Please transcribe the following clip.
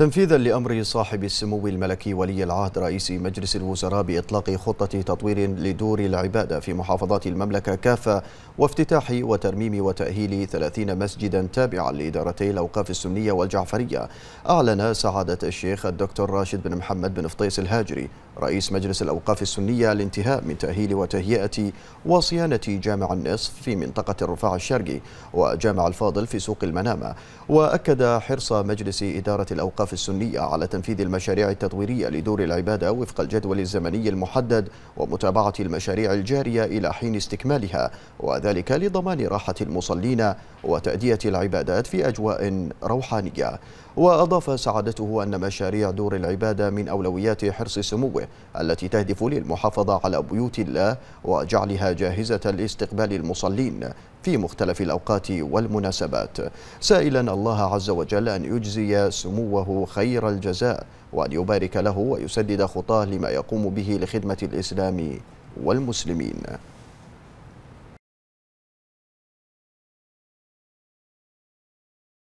تنفيذا لأمر صاحب السمو الملكي ولي العهد رئيس مجلس الوزراء بإطلاق خطة تطوير لدور العبادة في محافظات المملكة كافة وافتتاح وترميم وتأهيل 30 مسجدا تابعا لإدارتي الأوقاف السنية والجعفرية أعلن سعادة الشيخ الدكتور راشد بن محمد بن فطيس الهاجري رئيس مجلس الأوقاف السنية الانتهاء من تأهيل وتهيئة وصيانة جامع النصف في منطقة الرفاع الشرقي وجامع الفاضل في سوق المنامة وأكد حرص مجلس إدارة الأوقاف الصحف السنية على تنفيذ المشاريع التطويرية لدور العبادة وفق الجدول الزمني المحدد ومتابعة المشاريع الجارية إلى حين استكمالها وذلك لضمان راحة المصلين وتأدية العبادات في أجواء روحانية وأضاف سعادته أن مشاريع دور العبادة من أولويات حرص سموه التي تهدف للمحافظة على بيوت الله وجعلها جاهزة لاستقبال المصلين في مختلف الأوقات والمناسبات سائلا الله عز وجل أن يجزي سموه خير الجزاء وأن يبارك له ويسدد خطاه لما يقوم به لخدمة الإسلام والمسلمين